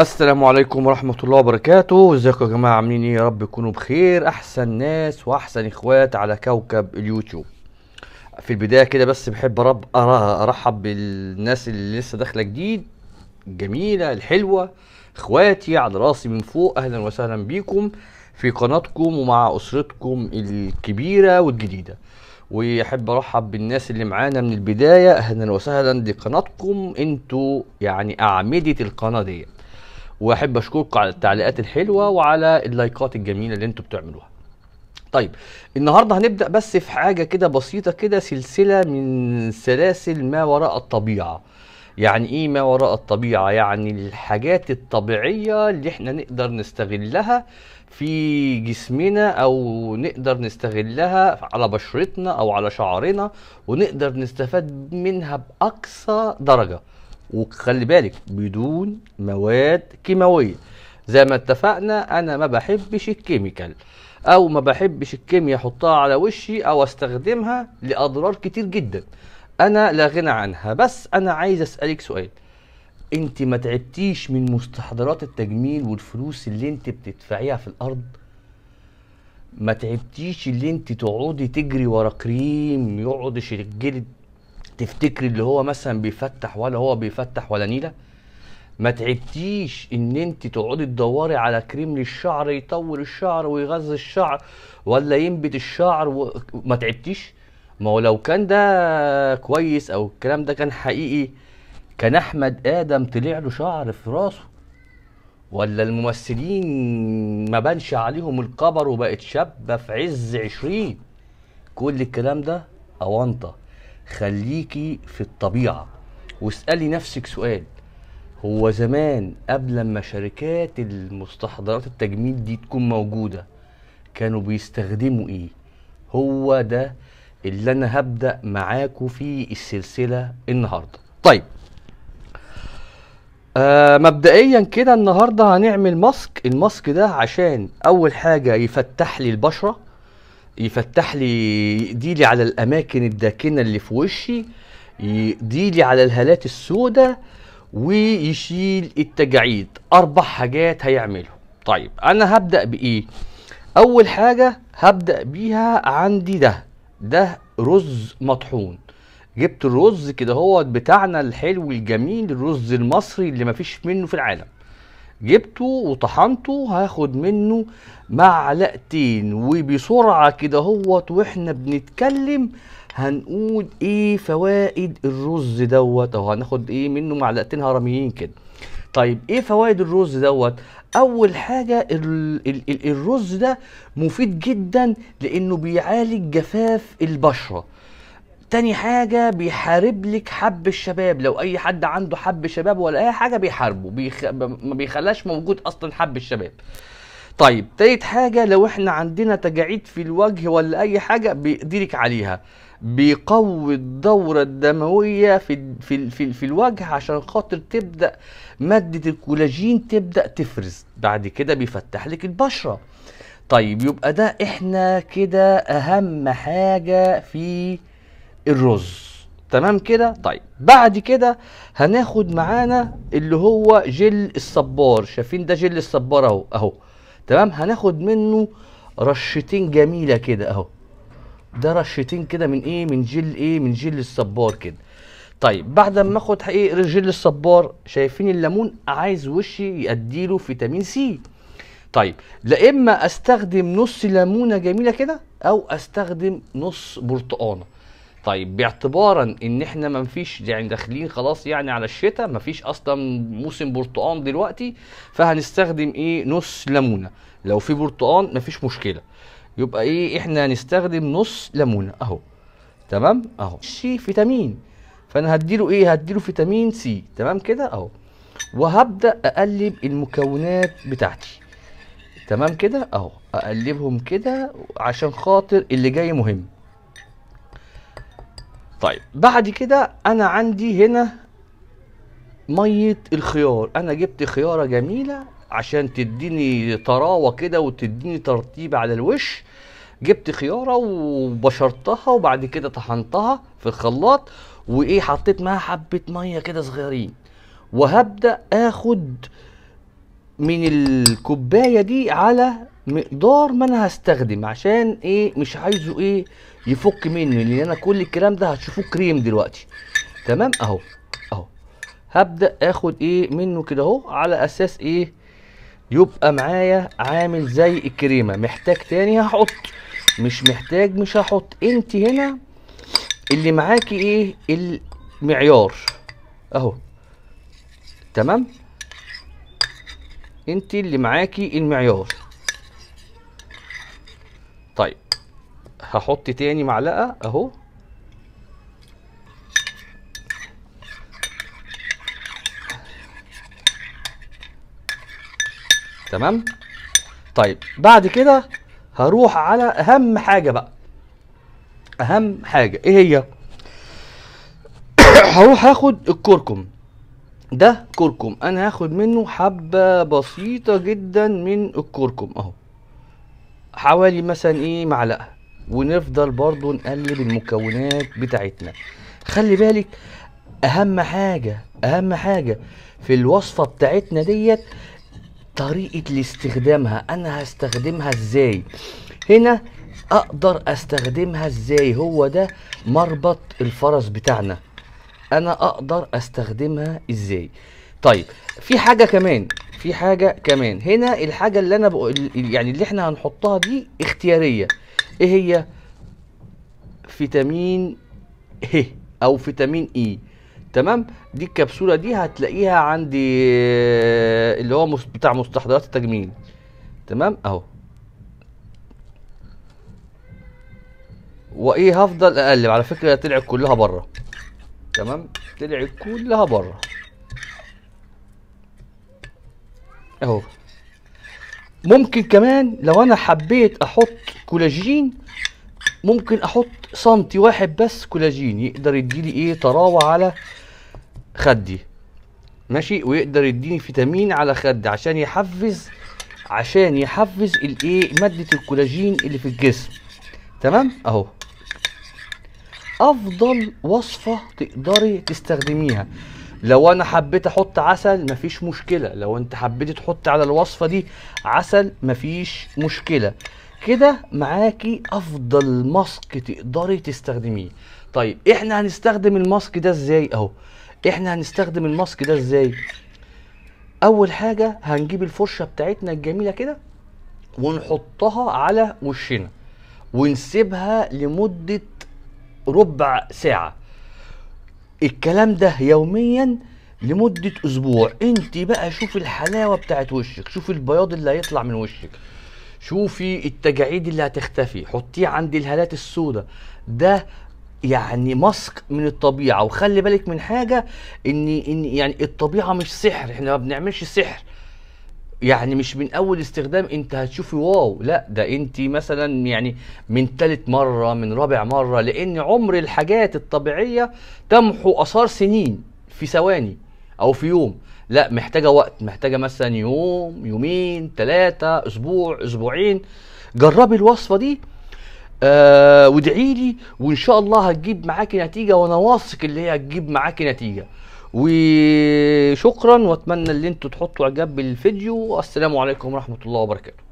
السلام عليكم ورحمة الله وبركاته ازيكم يا جماعة عاملين ايه يا رب تكونوا بخير احسن ناس واحسن اخوات على كوكب اليوتيوب في البداية كده بس بحب رب ارحب بالناس اللي لسه داخلة جديد الجميلة الحلوة اخواتي على راسي من فوق اهلا وسهلا بيكم في قناتكم ومع اسرتكم الكبيرة والجديدة ويحب ارحب بالناس اللي معانا من البداية اهلا وسهلا دي قناتكم انتوا يعني اعمدة القناة ديت واحب اشكركم على التعليقات الحلوه وعلى اللايكات الجميله اللي انتم بتعملوها طيب النهارده هنبدا بس في حاجه كده بسيطه كده سلسله من سلاسل ما وراء الطبيعه يعني ايه ما وراء الطبيعه يعني الحاجات الطبيعيه اللي احنا نقدر نستغلها في جسمنا او نقدر نستغلها على بشرتنا او على شعرنا ونقدر نستفاد منها باقصى درجه وخلي بالك بدون مواد كيماويه زي ما اتفقنا انا ما بحبش الكيميكال او ما بحبش الكيمياء احطها على وشي او استخدمها لاضرار كتير جدا انا لا غنى عنها بس انا عايز اسالك سؤال انت ما تعبتيش من مستحضرات التجميل والفلوس اللي انت بتدفعيها في الارض ما تعبتيش اللي انت تقعدي تجري ورا كريم يقعد الجلد تفتكري اللي هو مثلا بيفتح ولا هو بيفتح ولا نيله ما تعبتيش ان انت تقعدي تدوري على كريم للشعر يطول الشعر ويغذي الشعر ولا ينبت الشعر و... ما تعبتيش ما هو لو كان ده كويس او الكلام ده كان حقيقي كان احمد ادم طلع له شعر في راسه ولا الممثلين ما بانش عليهم القبر وبقت شابه في عز عشرين كل الكلام ده اونطه خليكي في الطبيعه واسالي نفسك سؤال هو زمان قبل ما شركات المستحضرات التجميل دي تكون موجوده كانوا بيستخدموا ايه هو ده اللي انا هبدا معاكم في السلسله النهارده طيب آه مبدئيا كده النهارده هنعمل ماسك الماسك ده عشان اول حاجه يفتح لي البشره يفتح لي لي على الاماكن الداكنه اللي في وشي لي على الهالات السوداء ويشيل التجاعيد اربع حاجات هيعملهم طيب انا هبدا بايه اول حاجه هبدا بيها عندي ده ده رز مطحون جبت الرز كده هو بتاعنا الحلو الجميل الرز المصري اللي مفيش منه في العالم جبته وطحنته هاخد منه معلقتين وبسرعة كده هوت واحنا بنتكلم هنقول ايه فوائد الرز دوت او هناخد ايه منه معلقتين هرميين كده طيب ايه فوائد الرز دوت اول حاجه الرز ده مفيد جدا لانه بيعالج جفاف البشره تاني حاجة بيحارب لك حب الشباب لو أي حد عنده حب شباب ولا أي حاجة بيحاربه بيخ... ما بيخلاش موجود أصلا حب الشباب طيب تالت حاجة لو احنا عندنا تجاعيد في الوجه ولا أي حاجة بيقدرك عليها بيقوي الدورة الدموية في, في, في, في الوجه عشان خاطر تبدأ مادة الكولاجين تبدأ تفرز بعد كده بيفتح لك البشرة طيب يبقى ده احنا كده أهم حاجة في الرز تمام كده طيب بعد كده هناخد معانا اللي هو جل الصبار شايفين ده جل الصبار اهو اهو تمام هناخد منه رشتين جميله كده اهو ده رشتين كده من ايه من جل ايه من جل الصبار كده طيب بعد ما اخد ايه جل الصبار شايفين الليمون عايز وشي يديله فيتامين سي طيب لا اما استخدم نص ليمونه جميله كده او استخدم نص برتقانه طيب باعتبارا ان احنا ما فيش يعني داخلين خلاص يعني على الشتاء ما فيش اصلا موسم برتقان دلوقتي فهنستخدم ايه نص ليمونه لو في برتقان ما فيش مشكله يبقى ايه احنا هنستخدم نص ليمونه اهو تمام اهو شي فيتامين فانا هديله ايه هديله فيتامين سي تمام كده اهو وهبدا اقلب المكونات بتاعتي تمام كده اهو اقلبهم كده عشان خاطر اللي جاي مهم طيب بعد كده انا عندي هنا ميه الخيار انا جبت خياره جميله عشان تديني طراوه كده وتديني ترطيب على الوش جبت خياره وبشرتها وبعد كده طحنتها في الخلاط وايه حطيت معاها حبه ميه كده صغيرين وهبدا اخد من الكوبايه دي على مقدار ما انا هستخدم عشان ايه مش عايزه ايه يفك مني لان انا كل الكلام ده هتشوفوه كريم دلوقتي تمام اهو اهو هبدا اخد ايه منه كده اهو على اساس ايه يبقى معايا عامل زي الكريمه محتاج تاني هحط مش محتاج مش هحط انت هنا اللي معاكي ايه المعيار اهو تمام انت اللي معاكي المعيار طيب هحط تاني معلقة اهو تمام طيب بعد كده هروح على اهم حاجة بقى اهم حاجة ايه هي هروح اخد الكركم ده كركم انا هاخد منه حبة بسيطة جدا من الكركم اهو حوالي مثلا ايه معلقة ونفضل برضو نقلب المكونات بتاعتنا خلي بالك اهم حاجة اهم حاجة في الوصفة بتاعتنا ديت طريقة لاستخدامها انا هستخدمها ازاي هنا اقدر استخدمها ازاي هو ده مربط الفرس بتاعنا انا اقدر استخدمها ازاي طيب في حاجه كمان في حاجه كمان هنا الحاجه اللي انا بقول يعني اللي احنا هنحطها دي اختياريه ايه هي فيتامين ه او فيتامين اي e. تمام دي الكبسوله دي هتلاقيها عندي آه، اللي هو بتاع مستحضرات التجميل تمام اهو وايه هفضل اقلب على فكره طلعت كلها بره تمام طلعت كلها بره اهو ممكن كمان لو انا حبيت احط كولاجين ممكن احط سنتي واحد بس كولاجين يقدر يديلي ايه طراوه على خدي ماشي ويقدر يديني فيتامين على خدي عشان يحفز عشان يحفز الايه ماده الكولاجين اللي في الجسم تمام اهو افضل وصفه تقدري تستخدميها لو انا حبيت احط عسل مفيش مشكله لو انت حبيتي تحطي على الوصفه دي عسل مفيش مشكله كده معاكي افضل ماسك تقدري تستخدميه طيب احنا هنستخدم الماسك ده ازاي اهو احنا هنستخدم الماسك ده ازاي اول حاجه هنجيب الفرشه بتاعتنا الجميله كده ونحطها على وشنا ونسيبها لمده ربع ساعة الكلام ده يوميا لمدة أسبوع أنت بقى شوف الحلاوة بتاعت وشك شوف البياض اللي هيطلع من وشك شوفي التجاعيد اللي هتختفي حطيه عند الهالات السوداء ده يعني مسك من الطبيعه وخلي بالك من حاجه ان ان يعني الطبيعه مش سحر احنا ما بنعملش سحر يعني مش من اول استخدام انت هتشوفي واو لا ده انت مثلا يعني من ثالث مره من رابع مره لان عمر الحاجات الطبيعيه تمحو اثار سنين في ثواني او في يوم لا محتاجه وقت محتاجه مثلا يوم يومين ثلاثه اسبوع اسبوعين جربي الوصفه دي آه وادعي لي وان شاء الله هتجيب معاكي نتيجه وانا واثق اللي هي هتجيب معاكي نتيجه وشكرا واتمنى ان انتوا تحطوا اعجاب بالفيديو والسلام عليكم ورحمه الله وبركاته